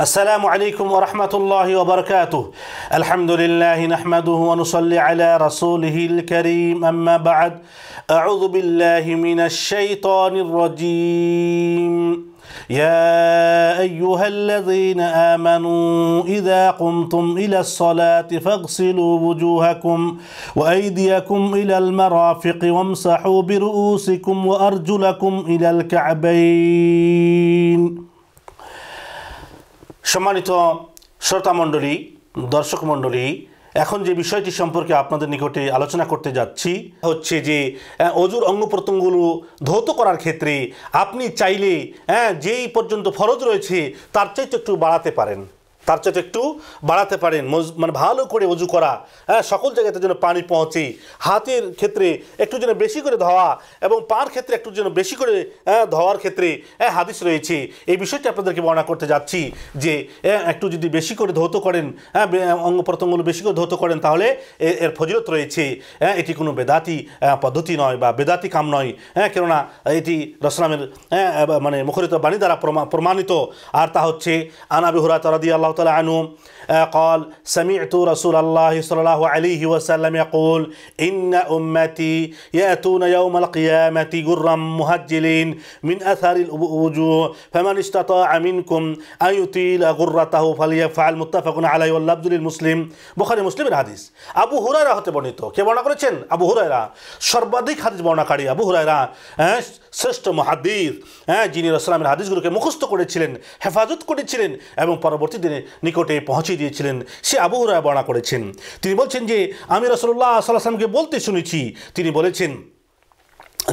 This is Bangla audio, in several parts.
السلام عليكم ورحمة الله وبركاته الحمد لله نحمده ونصلي على رسوله الكريم أما بعد أعوذ بالله من الشيطان الرجيم يا أيها الذين آمنوا إذا قمتم إلى الصلاة فاغسلوا وجوهكم وأيديكم إلى المرافق وامسحوا برؤوسكم وأرجلكم إلى الكعبين সম্মানিত শ্রোতামণ্ডলী দর্শক মণ্ডলী এখন যে বিষয়টি সম্পর্কে আপনাদের নিকটে আলোচনা করতে যাচ্ছি হচ্ছে যে অজুর অঙ্গ প্রত্যঙ্গগুলো ধৌত করার ক্ষেত্রে আপনি চাইলে হ্যাঁ যেই পর্যন্ত ফরজ রয়েছে তার চাইতে একটু বাড়াতে পারেন তার চাইতে একটু বাড়াতে পারেন মানে ভালো করে উজু করা হ্যাঁ সকল জায়গাতে যেন পানি পৌঁছে হাতের ক্ষেত্রে একটু যেন বেশি করে ধোয়া এবং পার ক্ষেত্রে একটু যেন বেশি করে হ্যাঁ, ধোয়ার ক্ষেত্রে হ্যাঁ হাদিস রয়েছে এই বিষয়টি আপনাদেরকে বর্ণনা করতে যাচ্ছি যে হ্যাঁ, একটু যদি বেশি করে ধৌত করেন হ্যাঁ অঙ্গ প্রত্যঙ্গগুলো বেশি করে ধৌত করেন তাহলে এর ফজিলত রয়েছে হ্যাঁ এটি কোনো বেদাতি হ্যাঁ, পদ্ধতি নয় বা বেদাতি কাম নয় হ্যাঁ কেননা এটি রসলামের মানে মুখরিত বাণী দ্বারা প্রমাণিত আর তা হচ্ছে আনাবি হুরা তরাদি আল্লাহ تعالى عنه قال سمعت رسول الله صلى الله عليه وسلم يقول إن أمتي يأتون يوم القيامة غرا مهجلين من أثر الوجوه فمن استطاع منكم أن يطيل غرته فليفعل متفق عليه واللفظ للمسلم بخاري মুসলিমের হাদিস আবু হুরায়রা হতে বর্ণিত কে বর্ণনা করেছেন আবু হুরায়রা সর্বাধিক হাদিস বর্ণাকারী আবু হুরায়রা হ্যাঁ শ্রেষ্ঠ মহাদিস হ্যাঁ যিনি রসলামের হাদিসগুলোকে মুখস্থ করেছিলেন হেফাজত করেছিলেন এবং পরবর্তী দিনে নিকটে পৌঁছে দিয়েছিলেন সে আবু বর্ণনা করেছেন তিনি বলছেন যে আমি রসল্লাহ সাল্লাহামকে বলতে শুনেছি তিনি বলেছেন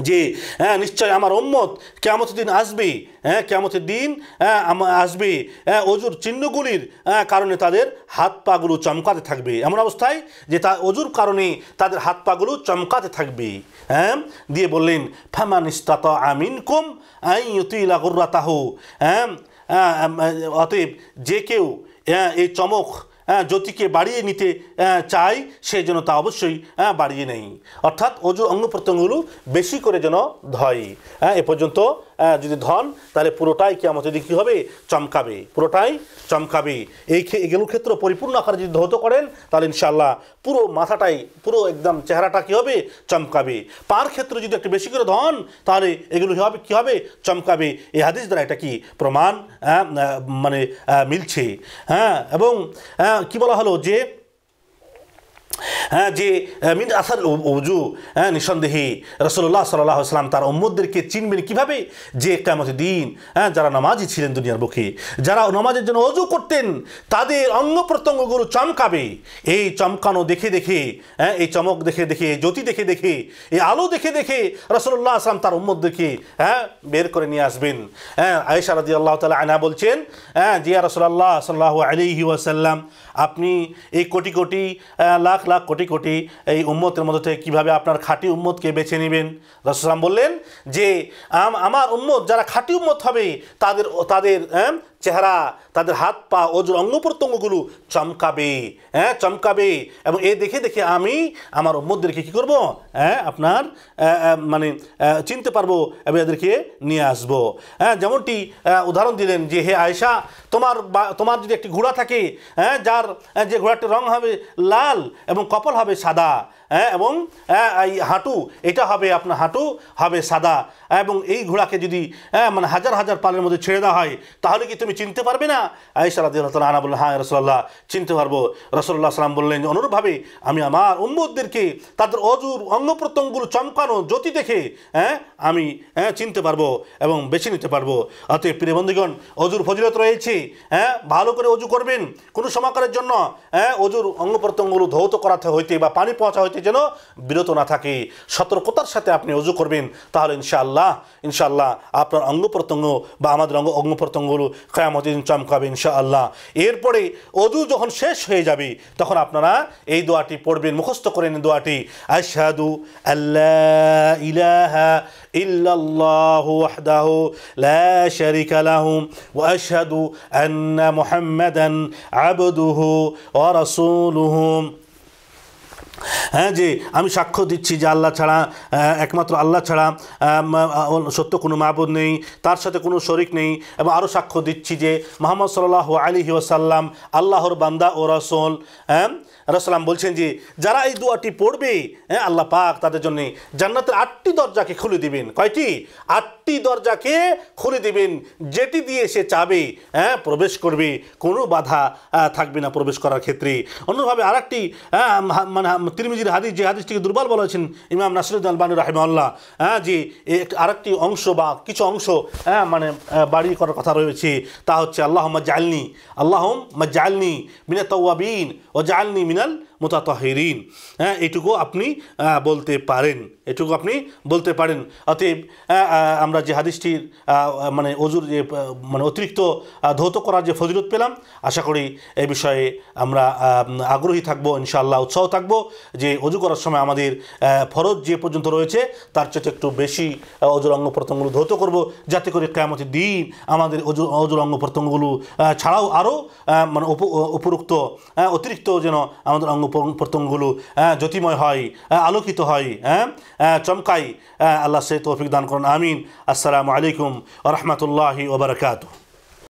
যে হ্যাঁ নিশ্চয় আমার ওম্মত কেমত দিন আসবে হ্যাঁ কেমতের দিন হ্যাঁ, আসবে হ্যাঁ অজুর চিহ্নগুলির হ্যাঁ, কারণে তাদের হাত পাগুলো চমকাতে থাকবে এমন অবস্থায় যে তা অজুর কারণে তাদের হাত পাগুলো চমকাতে থাকবে হ্যাঁ দিয়ে বললেন ফামানিস্তাত আমিন কুম আই ইউতিলা হ্যাঁ অতএব যে কেউ এই চমক হ্যাঁ, জ্যোতিকে বাড়িয়ে নিতে হ্যাঁ, চাই সে যেন তা অবশ্যই হ্যাঁ, বাড়িয়ে নেই অর্থাৎ অজু অঙ্গ প্রত্যঙ্গগুলো বেশি করে যেন ধয় এ পর্যন্ত যদি ধন তাহলে পুরোটাই কি আমাদের কী হবে চমকাবে পুরোটাই চমকাবে এই এগুলোর ক্ষেত্রে পরিপূর্ণ আকারে যদি ধৌত করেন তাহলে ইনশাল্লাহ পুরো মাথাটাই পুরো একদম চেহারাটা কী হবে চমকাবে পার ক্ষেত্রে যদি একটু বেশি করে ধন তাহলে এগুলো হবে কী হবে চমকাবে এই হাদিস দ্বারা এটা কি প্রমাণ মানে মিলছে হ্যাঁ এবং হ্যাঁ কি বলা হলো যে হ্যাঁ যে মিন আসার অজু হ্যাঁ নিঃসন্দেহে রসল্লাহ সাল্লাহ ইসলাম তার উম্মদদেরকে চিনবেন কিভাবে যে কামত দিন হ্যাঁ যারা নামাজি ছিলেন দুনিয়ার বুকে যারা নামাজের জন্য অজু করতেন তাদের অঙ্গ প্রত্যঙ্গগুলো চমকাবে এই চমকানো দেখে দেখে হ্যাঁ এই চমক দেখে দেখে জ্যোতি দেখে দেখে এই আলো দেখে দেখে রসল্লাহ আসলাম তার উম্মদদেরকে হ্যাঁ বের করে নিয়ে আসবেন হ্যাঁ আয়েশা রাজি আল্লাহ তালা আয়না বলছেন হ্যাঁ জিয়া রসল্লাহ সাল্লাহ আলিহি ওয়াসাল্লাম আপনি এই কোটি কোটি হ্যাঁ, লাখ লাখ কোটি কোটি এই উম্মতের মধ্যে থেকে কীভাবে আপনার খাঁটি উম্মতকে বেছে নেবেন রসুলাম বললেন যে আমার উম্মত যারা খাঁটি উম্মত হবে তাদের তাদের হ্যাঁ, চেহারা তাদের হাত পা ওজোর অঙ্গ প্রত্যঙ্গগুলো চমকাবে হ্যাঁ চমকাবে এবং এ দেখে দেখে আমি আমার উম্মদদেরকে কী করবো হ্যাঁ আপনার মানে চিনতে পারবো এবং এদেরকে নিয়ে আসব হ্যাঁ যেমনটি উদাহরণ দিলেন যে হে আয়সা তোমার বা তোমার যদি একটি ঘোড়া থাকে হ্যাঁ যার যে ঘোড়াটির রং হবে লাল এবং কপল হবে সাদা হ্যাঁ এবং হ্যাঁ, এই হাঁটু এটা হবে আপনার হাঁটু হবে সাদা এবং এই ঘোড়াকে যদি হ্যাঁ, মানে হাজার হাজার পালের মধ্যে ছেড়ে দেওয়া হয় তাহলে কি তুমি চিনতে পারবে না আয়সা রাদি আনা বললেন হ্যাঁ রসল্লাহ চিনতে পারবো রসল্লাহ সালাম বললেন অনুরূপভাবে আমি আমার উম্মদদেরকে তাদের অজুর অঙ্গ প্রত্যঙ্গগুলো চমকানো জ্যোতি দেখে হ্যাঁ আমি হ্যাঁ চিনতে পারবো এবং বেছে নিতে পারবো অতএব প্রিয় বন্ধুগণ অজুর ফজিলত রয়েছে হ্যাঁ ভালো করে অজু করবেন কোনো সমাকারের জন্য হ্যাঁ অজুর অঙ্গ প্রত্যঙ্গগুলো ধৌত করাতে হইতে বা পানি পৌঁছা হইতে অজুহাতে যেন বিরত না থাকে সতর্কতার সাথে আপনি অজু করবেন তাহলে ইনশাআল্লাহ ইনশাআল্লাহ আপনার অঙ্গ প্রত্যঙ্গ বা আমাদের অঙ্গ অঙ্গ প্রত্যঙ্গগুলো কায়ামতিন চমকাবে ইনশাআল্লাহ এরপরে অজু যখন শেষ হয়ে যাবে তখন আপনারা এই দোয়াটি পড়বেন মুখস্থ করেন দোয়াটি আশাদু আল্লাহ ইলাহা ইল্লাল্লাহু ওয়াহদাহু লা শারিকা আন্না মুহাম্মাদান আবদুহু ওয়া রাসূলুহু হ্যাঁ যে আমি সাক্ষ্য দিচ্ছি যে আল্লাহ ছাড়া একমাত্র আল্লাহ ছাড়া সত্য কোনো মাহবুদ নেই তার সাথে কোনো শরিক নেই এবং আরও সাক্ষ্য দিচ্ছি যে মোহাম্মদ সাল্লাহ আলী ওসাল্লাম আল্লাহর বান্দা ও রসল হ্যাঁ রসলাম বলছেন যে যারা এই দুয়াটি পড়বে হ্যাঁ আল্লাহ পাক তাদের জন্য জান্নাতের আটটি দরজাকে খুলে দিবেন কয়টি আট চারটি দরজাকে খুলে দিবেন যেটি দিয়ে সে চাবে হ্যাঁ প্রবেশ করবে কোনো বাধা থাকবে না প্রবেশ করার ক্ষেত্রে অন্যভাবে আর একটি মানে তিরমিজির হাদিস যে হাদিসটিকে দুর্বল বলেছেন ইমাম নাসিরুদ্দিন আলবানু রাহিমাল্লাহ হ্যাঁ যে আরেকটি অংশ বা কিছু অংশ হ্যাঁ মানে বাড়ি করার কথা রয়েছে তা হচ্ছে আল্লাহ মজ্জালনি আল্লাহম মজ্জালনি মিনা তওয়াবিন ও জালনি মিনাল মোতাতাহিরিন হ্যাঁ এটুকু আপনি বলতে পারেন এটুকু আপনি বলতে পারেন অতএব আমরা যে হাদিসটির মানে অজুর যে মানে অতিরিক্ত ধৌত করার যে ফজিলত পেলাম আশা করি এ বিষয়ে আমরা আগ্রহী থাকবো ইনশাআল্লাহ উৎসাহ থাকবো যে অজু করার সময় আমাদের ফরজ যে পর্যন্ত রয়েছে তার চেয়ে একটু বেশি অজুর অঙ্গ প্রত্যঙ্গগুলো ধৌত করব যাতে করে কেমতি দিন আমাদের অজু অজুর অঙ্গ প্রত্যঙ্গগুলো ছাড়াও আরও মানে উপরোক্ত অতিরিক্ত যেন আমাদের অঙ্গ প্রত্যঙ্গগুলো হ্যাঁ, জ্যোতিময় হয় হ্যাঁ, আলোকিত হয় হ্যাঁ, হ্যাঁ চমকাই আল্লাহ সে তৌফিক দান করুন আমিন আসসালামু আলাইকুম রহমতুল্লাহি ওবরকাতু